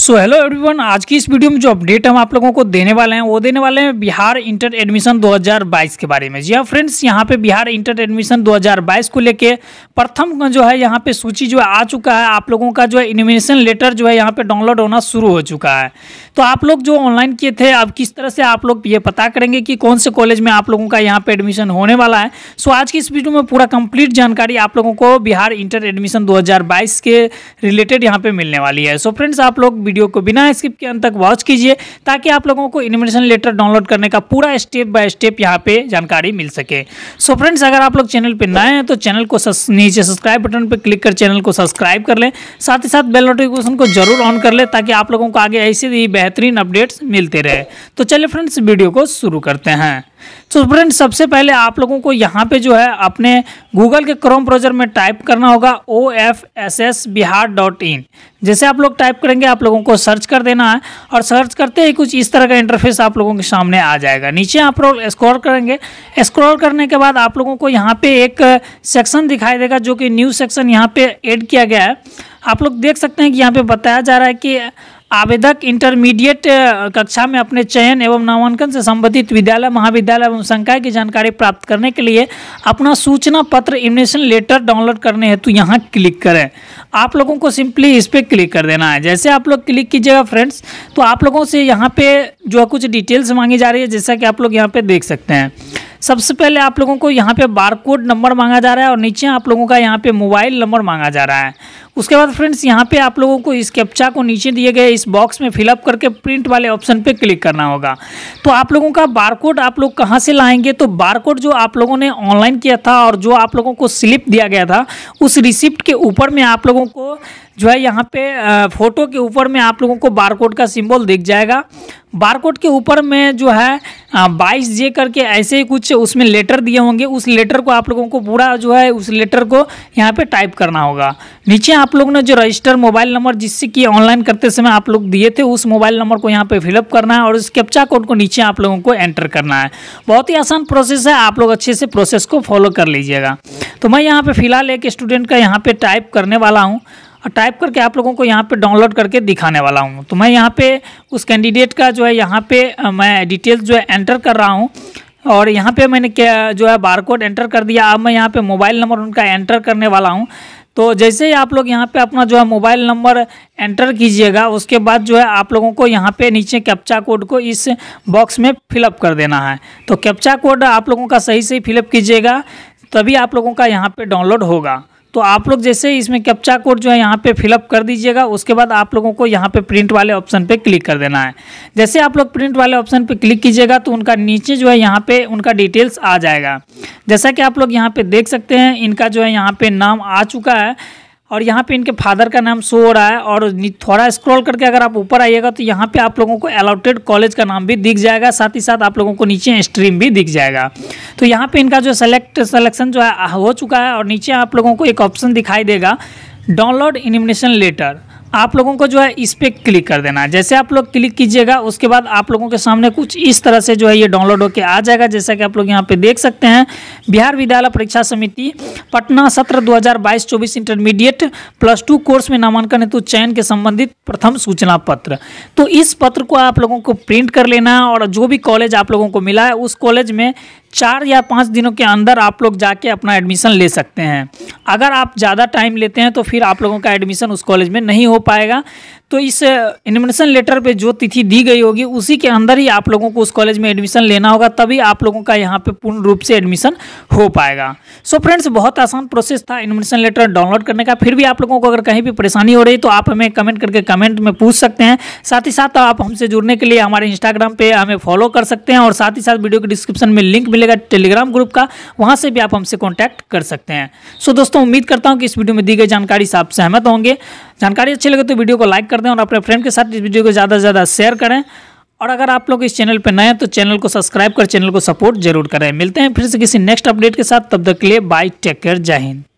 so hello everyone आज की इस वीडियो में जो अपडेट हम आप लोगों को देने वाले हैं वो देने वाले हैं बिहार इंटर एडमिशन 2022 के बारे में जी हाँ फ्रेंड्स यहाँ पे बिहार इंटर एडमिशन 2022 को लेके प्रथम जो है यहाँ पे सूची जो है आ चुका है आप लोगों का जो है इन्वेशन लेटर जो है यहाँ पे डाउनलोड होना शुरू हो चुका है तो आप लोग जो ऑनलाइन किए थे अब किस तरह से आप लोग ये पता करेंगे कि कौन से कॉलेज में आप लोगों का यहाँ पर एडमिशन होने वाला है सो आज की इस वीडियो में पूरा कम्प्लीट जानकारी आप लोगों को बिहार इंटर एडमिशन दो के रिलेटेड यहाँ पर मिलने वाली है सो फ्रेंड्स आप लोग वीडियो को बिना स्किप के अंत तक वॉच कीजिए ताकि आप लोगों को इन्विटेशन लेटर डाउनलोड करने का पूरा स्टेप बाय स्टेप यहाँ पे जानकारी मिल सके सो so फ्रेंड्स अगर आप लोग चैनल पर नए हैं तो चैनल को सस, नीचे सब्सक्राइब बटन पर क्लिक कर चैनल को सब्सक्राइब कर लें साथ ही साथ बेल नोटिफिकेशन को जरूर ऑन कर लें ताकि आप लोगों को आगे ऐसे ही बेहतरीन अपडेट्स मिलते रहे तो चलिए फ्रेंड्स वीडियो को शुरू करते हैं तो फ्रेंड सबसे पहले आप लोगों को यहाँ पे जो है अपने गूगल के क्रोम ब्राउजर में टाइप करना होगा O F S S Bihar dot in जैसे आप लोग टाइप करेंगे आप लोगों को सर्च कर देना है और सर्च करते ही कुछ इस तरह का इंटरफेस आप लोगों के सामने आ जाएगा नीचे आप लोग स्क्रॉल करेंगे स्क्रॉल करने के बाद आप लोगों को यहाँ पे एक सेक्शन दिखाई देगा जो कि न्यू सेक्शन यहाँ पे एड किया गया है आप लोग देख सकते हैं कि यहाँ पे बताया जा रहा है कि आवेदक इंटरमीडिएट कक्षा में अपने चयन एवं नामांकन से संबंधित विद्यालय महाविद्यालय एवं संकाय की जानकारी प्राप्त करने के लिए अपना सूचना पत्र इमिनेशन लेटर डाउनलोड करने हेतु यहाँ क्लिक करें आप लोगों को सिंपली इस पर क्लिक कर देना है जैसे आप लोग क्लिक कीजिएगा फ्रेंड्स तो आप लोगों से यहाँ पे जो कुछ डिटेल्स मांगी जा रही है जैसा कि आप लोग यहाँ पे देख सकते हैं सबसे पहले आप लोगों को यहाँ पे बारकोड नंबर मांगा जा रहा है और नीचे आप लोगों का यहाँ पे मोबाइल नंबर मांगा जा रहा है उसके बाद फ्रेंड्स यहाँ पे आप लोगों को इस कैप्चा को नीचे दिए गए इस बॉक्स में फिलअप करके प्रिंट वाले ऑप्शन पे क्लिक करना होगा तो आप लोगों का बारकोड आप लोग कहाँ से लाएंगे तो बारकोड जो आप लोगों ने ऑनलाइन किया था और जो आप लोगों को स्लिप दिया गया था उस रिसिप्ट के ऊपर में आप लोगों को जो है यहाँ पे फोटो के ऊपर में आप लोगों को बारकोड का सिंबल दिख जाएगा बारकोड के ऊपर में जो है बाईस जे करके ऐसे ही कुछ उसमें लेटर दिए होंगे उस लेटर को आप लोगों को पूरा जो है उस लेटर को यहाँ पे टाइप करना होगा नीचे आप लोग ने जो रजिस्टर मोबाइल नंबर जिससे कि ऑनलाइन करते समय आप लोग दिए थे उस मोबाइल नंबर को यहाँ पे फिलअप करना है और इस कैप्चा कोड को नीचे आप लोगों को एंटर करना है बहुत ही आसान प्रोसेस है आप लोग अच्छे से प्रोसेस को फॉलो कर लीजिएगा तो मैं यहाँ पर फिलहाल एक स्टूडेंट का यहाँ पर टाइप करने वाला हूँ और टाइप करके आप लोगों को यहाँ पे डाउनलोड करके दिखाने वाला हूँ तो मैं यहाँ पे उस कैंडिडेट का जो है यहाँ पे मैं डिटेल्स जो है एंटर कर रहा हूँ और यहाँ पे मैंने क्या जो है बारकोड एंटर कर दिया अब मैं यहाँ पे मोबाइल नंबर उनका एंटर करने वाला हूँ तो जैसे ही आप लोग यहाँ पे अपना जो है मोबाइल नंबर एंटर कीजिएगा उसके बाद जो है आप लोगों को यहाँ पे नीचे कैप्चा कोड को इस बॉक्स में फिलअप कर देना है तो कैप्चा कोड आप लोगों का सही से फिलअप कीजिएगा तभी आप लोगों का यहाँ पे डाउनलोड होगा तो आप लोग जैसे इसमें कैप्चा कोड जो है यहाँ पे फिलअप कर दीजिएगा उसके बाद आप लोगों को यहाँ पे प्रिंट वाले ऑप्शन पे क्लिक कर देना है जैसे आप लोग प्रिंट वाले ऑप्शन पे क्लिक कीजिएगा तो उनका नीचे जो है यहाँ पे उनका डिटेल्स आ जाएगा जैसा कि आप लोग यहाँ पे देख सकते हैं इनका जो है यहाँ पे नाम आ चुका है और यहाँ पे इनके फादर का नाम शो हो रहा है और थोड़ा स्क्रॉल करके अगर आप ऊपर आइएगा तो यहाँ पे आप लोगों को अलॉटेड कॉलेज का नाम भी दिख जाएगा साथ ही साथ आप लोगों को नीचे स्ट्रीम भी दिख जाएगा तो यहाँ पे इनका जो सेलेक्ट सेलेक्शन जो है हो चुका है और नीचे आप लोगों को एक ऑप्शन दिखाई देगा डाउनलोड इनिमिनेशन लेटर आप लोगों को जो है इस पर क्लिक कर देना है जैसे आप लोग क्लिक कीजिएगा उसके बाद आप लोगों के सामने कुछ इस तरह से जो है ये डाउनलोड होकर आ जाएगा जैसा कि आप लोग यहाँ पे देख सकते हैं बिहार विद्यालय परीक्षा समिति पटना सत्र 2022-24 इंटरमीडिएट प्लस टू कोर्स में नामांकन हेतु चयन के संबंधित प्रथम सूचना पत्र तो इस पत्र को आप लोगों को प्रिंट कर लेना है और जो भी कॉलेज आप लोगों को मिला है उस कॉलेज में चार या पाँच दिनों के अंदर आप लोग जाके अपना एडमिशन ले सकते हैं अगर आप ज़्यादा टाइम लेते हैं तो फिर आप लोगों का एडमिशन उस कॉलेज में नहीं हो पाएगा तो इस एडमिशन uh, लेटर पे जो तिथि दी गई होगी उसी के अंदर ही आप लोगों को उस कॉलेज में एडमिशन लेना होगा तभी आप लोगों का यहाँ पे पूर्ण रूप से एडमिशन हो पाएगा सो so फ्रेंड्स बहुत आसान प्रोसेस था एडमिशन लेटर डाउनलोड करने का फिर भी आप लोगों को अगर कहीं भी परेशानी हो रही तो आप हमें कमेंट करके कमेंट में पूछ सकते हैं साथ ही साथ आप हमसे जुड़ने के लिए हमारे इंस्टाग्राम पर हमें फॉलो कर सकते हैं और साथ ही साथ वीडियो के डिस्क्रिप्शन में लिंक मिले मिलेगा टेलीग्राम ग्रुप का वहाँ से भी आप हमसे कॉन्टैक्ट कर सकते हैं सो दोस्तों उम्मीद करता हूँ कि इस वीडियो में दी गई जानकारी से आप सहमत होंगे जानकारी अच्छी लगे तो वीडियो को लाइक कर दें और अपने फ्रेंड के साथ इस वीडियो को ज़्यादा से ज़्यादा शेयर करें और अगर आप लोग इस चैनल पर नए हैं तो चैनल को सब्सक्राइब कर चैनल को सपोर्ट जरूर करें मिलते हैं फिर से किसी नेक्स्ट अपडेट के साथ तब तक के लिए बाय टेक केयर जय हिंद